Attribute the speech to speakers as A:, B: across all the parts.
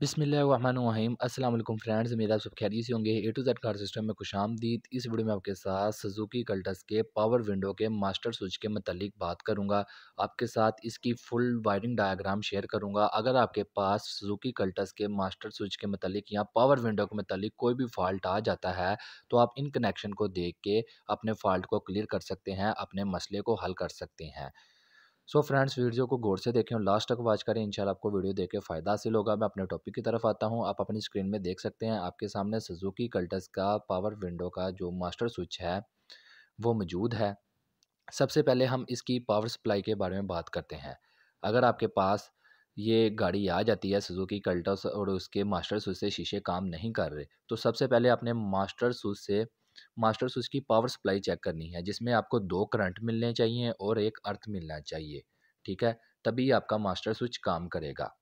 A: बिसमीम अल्लाम फ्रेंड्स मेरा आप सब खैरियत से होंगे A to Z car system में खुश आमदीद इस वीडियो में आपके साथ सुजुकी कल्टस के पावर विंडो के मास्टर स्विच के मतलब बात करूंगा आपके साथ इसकी फुल वायरिंग डायग्राम शेयर करूंगा अगर आपके पास सुजुकी कल्टस के मास्टर स्विच के मतलब या पावर विंडो के मतलब कोई भी फॉल्ट आ जाता है तो आप इन कनेक्शन को देख के अपने फॉल्ट को क्लियर कर सकते हैं अपने मसले को हल कर सकते हैं सो फ्रेंड्स वीडियो को गौर से देखें और लास्ट तक वॉच करें इंशाल्लाह आपको वीडियो देख के फ़ायदा हासिल होगा मैं अपने टॉपिक की तरफ आता हूँ आप अपनी स्क्रीन में देख सकते हैं आपके सामने सुजुकी कल्टस का पावर विंडो का जो मास्टर स्विच है वो मौजूद है सबसे पहले हम इसकी पावर सप्लाई के बारे में बात करते हैं अगर आपके पास ये गाड़ी आ जाती है सुजुकी कल्टस और उसके मास्टर स्विच से शीशे काम नहीं कर रहे तो सबसे पहले आपने मास्टर स्विच से मास्टर स्विच की पावर सप्लाई चेक करनी है जिसमें आपको दो करंट मिलने चाहिए और एक अर्थ मिलना चाहिए ठीक है तभी आपका मास्टर स्विच काम करेगा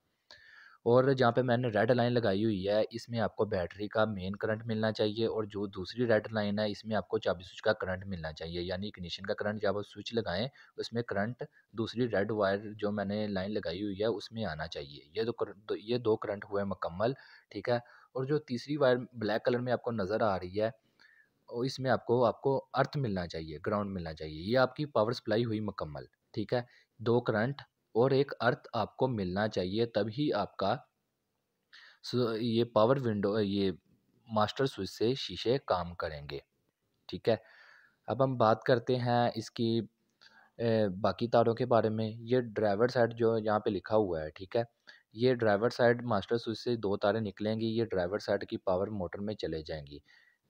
A: और जहाँ पे मैंने रेड लाइन लगाई हुई है इसमें आपको बैटरी का मेन करंट मिलना चाहिए और जो दूसरी रेड लाइन है इसमें आपको चाबी स्विच का करंट मिलना चाहिए यानी इग्निशन का करंट जब आप स्विच लगाएं उसमें करंट दूसरी रेड वायर जो मैंने लाइन लगाई हुई है उसमें आना चाहिए ये दो ये दो करंट हुए मुकम्मल ठीक है और जो तीसरी वायर ब्लैक कलर में आपको नज़र आ रही है और इसमें आपको आपको अर्थ मिलना चाहिए ग्राउंड मिलना चाहिए ये आपकी पावर सप्लाई हुई मुकम्मल ठीक है दो करंट और एक अर्थ आपको मिलना चाहिए तभी आपका ये पावर विंडो ये मास्टर स्विच से शीशे काम करेंगे ठीक है अब हम बात करते हैं इसकी ए, बाकी तारों के बारे में ये ड्राइवर साइड जो यहाँ पे लिखा हुआ है ठीक है ये ड्राइवर साइड मास्टर स्विच से दो तारे निकलेंगी ये ड्राइवर साइड की पावर मोटर में चले जाएंगी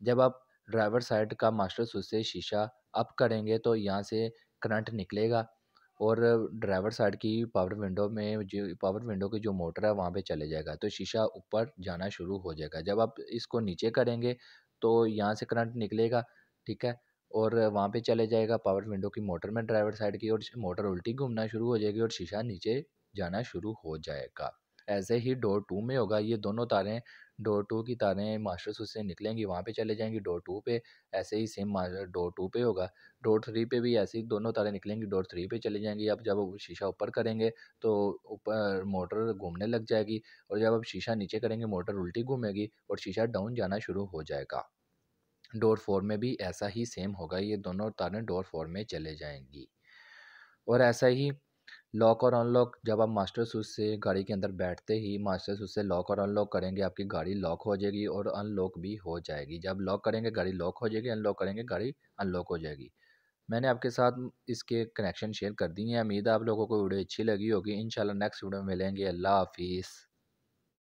A: जब आप ड्राइवर साइड का मास्टर स्विच से शीशा अप करेंगे तो यहाँ से करंट निकलेगा और ड्राइवर साइड की पावर विंडो में जो पावर विंडो की जो मोटर है वहाँ पे चले जाएगा तो शीशा ऊपर जाना शुरू हो जाएगा जब आप इसको नीचे करेंगे तो यहाँ से करंट निकलेगा ठीक है और वहाँ पे चले जाएगा पावर विंडो की मोटर में ड्राइवर साइड की और मोटर उल्टी घूमना शुरू हो जाएगी और शीशा नीचे जाना शुरू हो जाएगा ऐसे ही डोर टू में होगा ये दोनों तारें डोर टू की तारें मास्टर स्विच से निकलेंगी वहाँ पे चले जाएंगी डोर टू पे ऐसे ही सेम डोर टू पे होगा डोर थ्री पे भी ऐसे ही दोनों तारें निकलेंगी डोर थ्री पे चले जाएंगी अब जब शीशा ऊपर करेंगे तो ऊपर मोटर घूमने लग जाएगी और जब आप शीशा नीचे करेंगे मोटर उल्टी घूमेगी और शीशा डाउन जाना शुरू हो जाएगा डोर फोर में भी ऐसा ही सेम होगा ये दोनों तारें डोर फोर में चले जाएंगी और ऐसा ही लॉक और अनलॉक जब आप मास्टर स्विच से गाड़ी के अंदर बैठते ही मास्टर स्विच से लॉक और अनलॉक करेंगे आपकी गाड़ी लॉक हो जाएगी और अनलॉक भी हो जाएगी जब लॉक करेंगे गाड़ी लॉक हो जाएगी अनलॉक करेंगे गाड़ी अनलॉक हो जाएगी मैंने आपके साथ इसके कनेक्शन शेयर कर दिए हैं उम्मीद है आप लोगों को वीडियो अच्छी लगी होगी इन नेक्स्ट वीडियो में मिलेंगे अल्लाह हाफिज़